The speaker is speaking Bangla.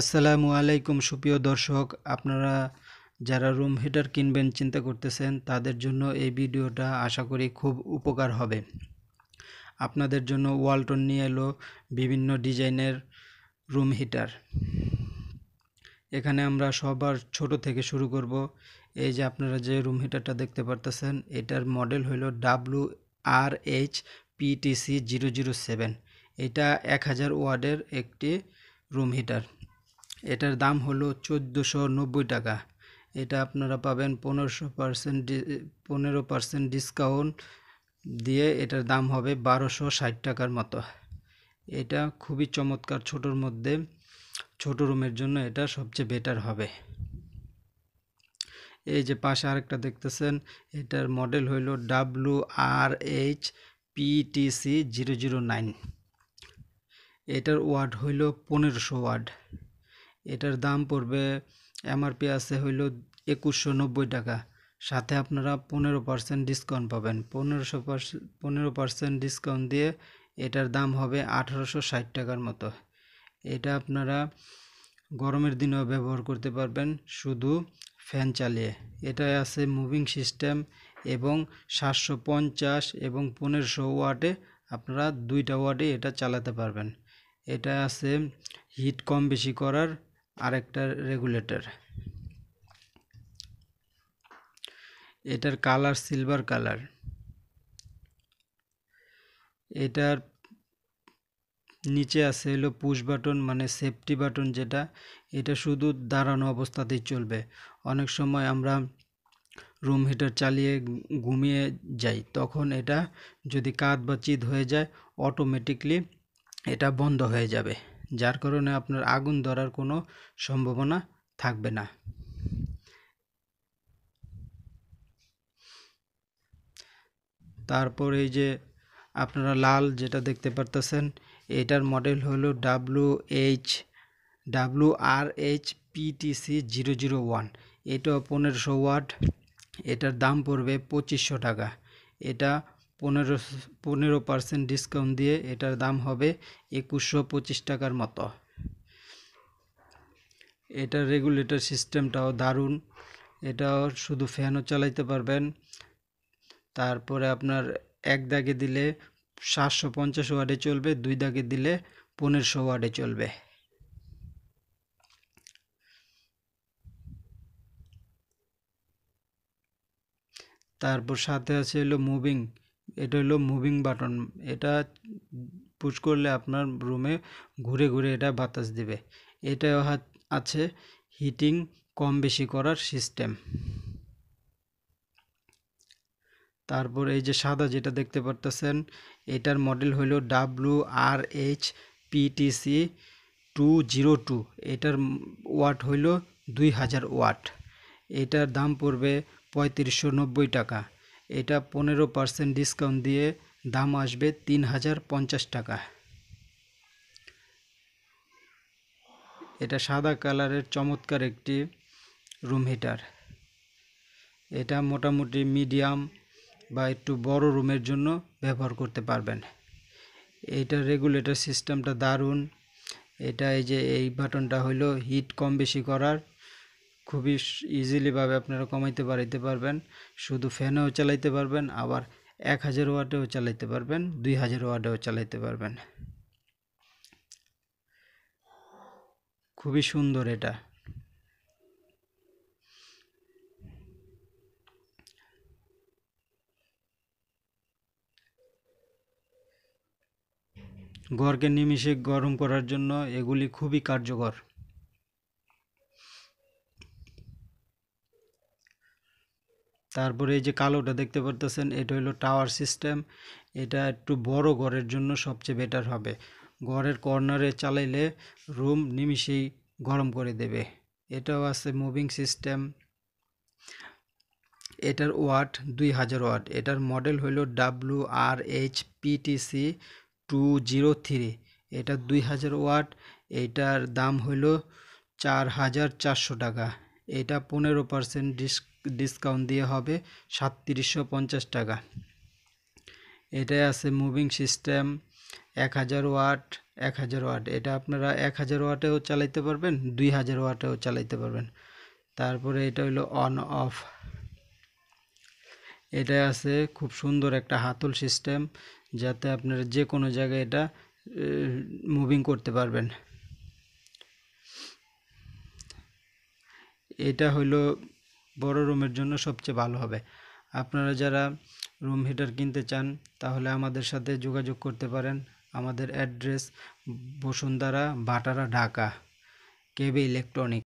আসসালামু আলাইকুম সুপ্রিয় দর্শক আপনারা যারা রুম হিটার কিনবেন চিন্তা করতেছেন তাদের জন্য এই ভিডিওটা আশা করি খুব উপকার হবে আপনাদের জন্য ওয়ালটন নিয়ে এলো বিভিন্ন ডিজাইনের রুম হিটার এখানে আমরা সবার ছোট থেকে শুরু করব এই যে আপনারা যে রুম হিটারটা দেখতে পারতেছেন এটার মডেল হলো W R H PTC zero zero seven এটা এক হাজার ওয়ার্ডের একটি রুম হিটার এটার দাম হলো চোদ্দোশো নব্বই টাকা এটা আপনারা পাবেন পনেরোশো পার্সেন্ট পনেরো পার্সেন্ট ডিসকাউন্ট দিয়ে এটার দাম হবে বারোশো ষাট টাকার মতো এটা খুবই চমৎকার ছোটোর মধ্যে ছোটো রুমের জন্য এটা সবচেয়ে বেটার হবে এই যে পাশে আরেকটা দেখতেছেন এটার মডেল হইল W R H PTC zero zero nine এটার ওয়ার্ড হইল পনেরোশো ওয়ার্ড এটার দাম পড়বে এমআরপি আছে হইল একুশশো নব্বই টাকা সাথে আপনারা পনেরো পার্সেন্ট ডিসকাউন্ট পাবেন পনেরোশো পার্সেন্ট পনেরো পার্সেন্ট ডিসকাউন্ট দিয়ে এটার দাম হবে আঠারোশো ষাট টাকার মতো এটা আপনারা গরমের দিনেও ব্যবহার করতে পারবেন শুধু ফ্যান চালিয়ে এটা আছে মুভিং সিস্টেম এবং সাতশো পঞ্চাশ এবং পনেরোশো ওয়াটে আপনারা দুইটা ওয়াটে এটা চালাতে পারবেন এটা আছে হিট কম বেশি করার আরেকটা রেগুলেটর এটার কালার সিলভার কালার এটার নিচে আছে হলো পুশ বাটন মানে সেফটি বাটন যেটা এটা শুধু দাঁড়ানো অবস্থাতেই চলবে অনেক সময় আমরা রুম হিটার চালিয়ে ঘুমিয়ে যাই তখন এটা যদি কাত বা চিদ হয়ে যায় অটোমেটিকলি এটা বন্ধ হয়ে যাবে যার কারণে আপনার আগুন ধরার কোনো সম্ভাবনা থাকবে না তারপর এই যে আপনারা লাল যেটা দেখতে পারতেছেন এটার মডেল হলো W H W R H PTC zero zero one এটা পনেরোশো ওয়াট এটার দাম পড়বে পঁচিশশো টাকা এটা পনেরো পনেরো পার্সেন্ট ডিসকাউন্ট দিয়ে এটার দাম হবে একুশশো পঁচিশ টাকার মতো এটার রেগুলেটর সিস্টেমটাও দারুণ এটাও শুধু ফ্যানও চালাইতে পারবেন তারপরে আপনার এক দাগে দিলে সাতশো পঞ্চাশ ওয়ার্ডে চলবে দুই দাগে দিলে পনেরোশো ওয়ার্ডে চলবে তারপর সাথে আছে হলো মুভিং এটা হলো মুভিং বাটন এটা পুশ করলে আপনার রুমে ঘুরে ঘুরে এটা বাতাস দেবে এটা আছে হিটিং কম বেশি করার সিস্টেম তারপর এই যে সাদা যেটা দেখতে পারতেছেন এটার মডেল হলো W R H PTC two zero two এটার ওয়াট হইল দুই হাজার ওয়াট এটার দাম পড়বে পঁয়ত্রিশশো নব্বই টাকা এটা পনেরো পার্সেন্ট ডিসকাউন্ট দিয়ে দাম আসবে তিন হাজার পঞ্চাশ টাকা এটা সাদা কালারের চমৎকার একটি রুম হিটার এটা মোটামুটি মিডিয়াম বা একটু বড় রুমের জন্য ব্যবহার করতে পারবেন এটা রেগুলেটর সিস্টেমটা দারুণ এটা এই যে এই বাটনটা হলো হিট কম বেশি করার খুবই ইজিলিভাবে আপনারা কমাইতে বাড়াইতে পারবেন শুধু ফ্যানেও চালাইতে পারবেন আবার এক হাজার ওয়াটেও চালাইতে পারবেন দুই হাজার ওয়াটেও চালাইতে পারবেন খুবই সুন্দর এটা ঘরকে নিমিষে গরম করার জন্য এগুলি খুবই কার্যকর তারপরে এই যে কালোটা দেখতে পারতেছেন এটা হলো টাওয়ার সিস্টেম এটা একটু বড় ঘরের জন্য সবচেয়ে বেটার হবে ঘরের কর্নারে চালাইলে রুম নিমিষেই গরম করে দেবে এটাও আছে মুভিং সিস্টেম এটার ওয়াট দুই হাজার ওয়াট এটার মডেল হইল W R H PTC two zero three এটা দুই হাজার ওয়াট এটার দাম হলো চার হাজার চারশো টাকা এটা পনেরো পার্সেন্ট ডিস ডিসকাউন্ট দিয়ে হবে সাতত্রিশশো পঞ্চাশ টাকা এটাই আছে মুভিং সিস্টেম এক হাজার ওয়াট এক হাজার ওয়াট এটা আপনারা এক হাজার ওয়াটেও চালাইতে পারবেন দুই হাজার ওয়াটেও চালাইতে পারবেন তারপরে এটা হলো অন অফ এটা আছে খুব সুন্দর একটা হাতল সিস্টেম যাতে আপনারা যে কোনো জায়গায় এটা মুভিং করতে পারবেন এটা হলো বড় রুমের জন্য সবচেয়ে ভালো হবে আপনারা যারা রুম হিটার কিনতে চান তাহলে আমাদের সাথে যোগাযোগ করতে পারেন আমাদের address Bashundhara Vatara Dhaka KB electronic